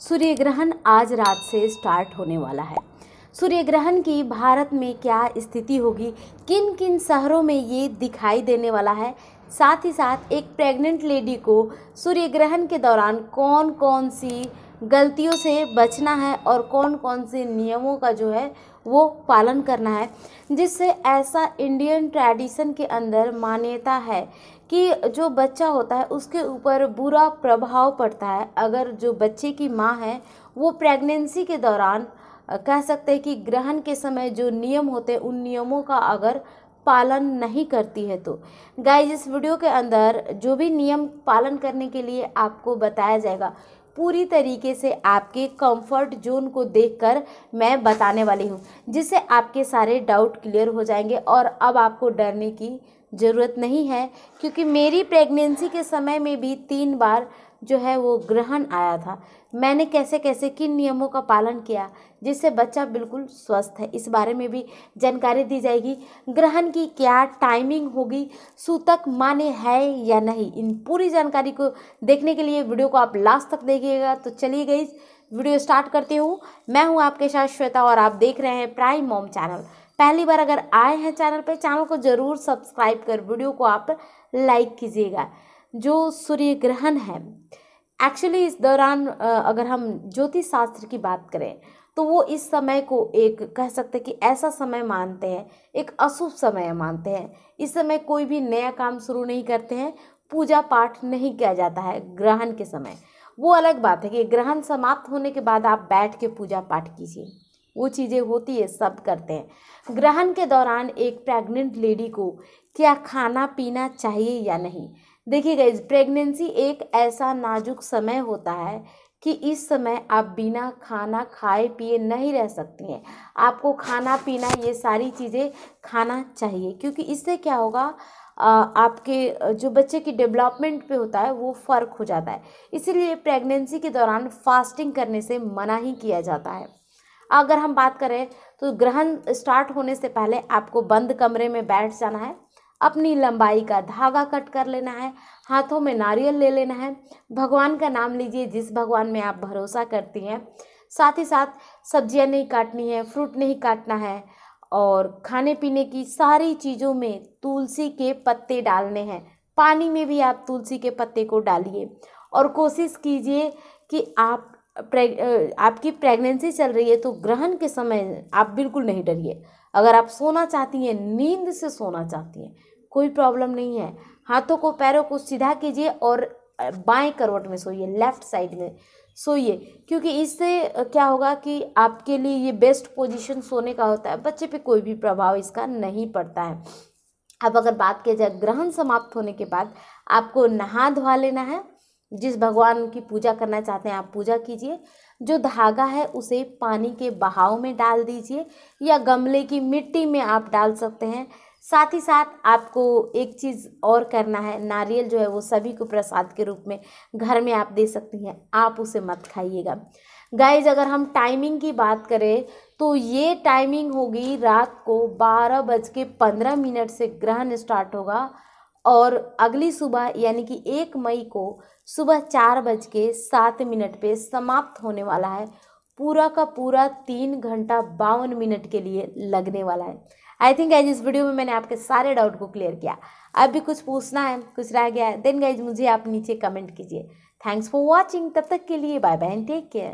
सूर्य ग्रहण आज रात से स्टार्ट होने वाला है सूर्य ग्रहण की भारत में क्या स्थिति होगी किन किन शहरों में ये दिखाई देने वाला है साथ ही साथ एक प्रेग्नेंट लेडी को सूर्य ग्रहण के दौरान कौन कौन सी गलतियों से बचना है और कौन कौन से नियमों का जो है वो पालन करना है जिससे ऐसा इंडियन ट्रेडिशन के अंदर मान्यता है कि जो बच्चा होता है उसके ऊपर बुरा प्रभाव पड़ता है अगर जो बच्चे की माँ है वो प्रेगनेंसी के दौरान कह सकते हैं कि ग्रहण के समय जो नियम होते हैं उन नियमों का अगर पालन नहीं करती है तो गाइज इस वीडियो के अंदर जो भी नियम पालन करने के लिए आपको बताया जाएगा पूरी तरीके से आपके कंफर्ट जोन को देखकर मैं बताने वाली हूँ जिससे आपके सारे डाउट क्लियर हो जाएंगे और अब आपको डरने की ज़रूरत नहीं है क्योंकि मेरी प्रेगनेंसी के समय में भी तीन बार जो है वो ग्रहण आया था मैंने कैसे कैसे किन नियमों का पालन किया जिससे बच्चा बिल्कुल स्वस्थ है इस बारे में भी जानकारी दी जाएगी ग्रहण की क्या टाइमिंग होगी सूतक माने है या नहीं इन पूरी जानकारी को देखने के लिए वीडियो को आप लास्ट तक देखिएगा तो चलिए गई वीडियो स्टार्ट करती हूँ मैं हूँ आपके साथ श्वेता और आप देख रहे हैं प्राइम मॉम चैनल पहली बार अगर आए हैं चैनल पर चैनल को ज़रूर सब्सक्राइब कर वीडियो को आप लाइक कीजिएगा जो सूर्य ग्रहण है एक्चुअली इस दौरान अगर हम ज्योतिष शास्त्र की बात करें तो वो इस समय को एक कह सकते हैं कि ऐसा समय मानते हैं एक अशुभ समय मानते हैं इस समय कोई भी नया काम शुरू नहीं करते हैं पूजा पाठ नहीं किया जाता है ग्रहण के समय वो अलग बात है कि ग्रहण समाप्त होने के बाद आप बैठ के पूजा पाठ कीजिए वो चीज़ें होती है सब करते हैं ग्रहण के दौरान एक प्रेग्नेंट लेडी को क्या खाना पीना चाहिए या नहीं देखिए गाइज प्रेगनेंसी एक ऐसा नाजुक समय होता है कि इस समय आप बिना खाना खाए पिए नहीं रह सकती हैं आपको खाना पीना ये सारी चीज़ें खाना चाहिए क्योंकि इससे क्या होगा आपके जो बच्चे की डेवलपमेंट पे होता है वो फ़र्क हो जाता है इसीलिए प्रेगनेंसी के दौरान फास्टिंग करने से मना ही किया जाता है अगर हम बात करें तो ग्रहण स्टार्ट होने से पहले आपको बंद कमरे में बैठ जाना है अपनी लंबाई का धागा कट कर लेना है हाथों में नारियल ले लेना है भगवान का नाम लीजिए जिस भगवान में आप भरोसा करती हैं साथ ही साथ सब्जियां नहीं काटनी है फ्रूट नहीं काटना है और खाने पीने की सारी चीज़ों में तुलसी के पत्ते डालने हैं पानी में भी आप तुलसी के पत्ते को डालिए और कोशिश कीजिए कि आप प्रेग आपकी प्रेगनेंसी चल रही है तो ग्रहण के समय आप बिल्कुल नहीं डरिए अगर आप सोना चाहती हैं नींद से सोना चाहती हैं कोई प्रॉब्लम नहीं है हाथों को पैरों को सीधा कीजिए और बाएं करवट में सोइए लेफ्ट साइड में सोइए क्योंकि इससे क्या होगा कि आपके लिए ये बेस्ट पोजीशन सोने का होता है बच्चे पे कोई भी प्रभाव इसका नहीं पड़ता है अब अगर बात किया जाए ग्रहण समाप्त होने के बाद आपको नहा धोवा लेना है जिस भगवान की पूजा करना चाहते हैं आप पूजा कीजिए जो धागा है उसे पानी के बहाव में डाल दीजिए या गमले की मिट्टी में आप डाल सकते हैं साथ ही साथ आपको एक चीज़ और करना है नारियल जो है वो सभी को प्रसाद के रूप में घर में आप दे सकती हैं आप उसे मत खाइएगा गाइज अगर हम टाइमिंग की बात करें तो ये टाइमिंग होगी रात को बारह बज के पंद्रह मिनट से ग्रहण स्टार्ट होगा और अगली सुबह यानी कि एक मई को सुबह चार बज के सात मिनट पर समाप्त होने वाला है पूरा का पूरा तीन घंटा बावन मिनट के लिए लगने वाला है आई थिंक गाइज इस वीडियो में मैंने आपके सारे डाउट को क्लियर किया अब भी कुछ पूछना है कुछ रह गया है देन गाइज मुझे आप नीचे कमेंट कीजिए थैंक्स फॉर वॉचिंग तब तक के लिए बाय बाय टेक केयर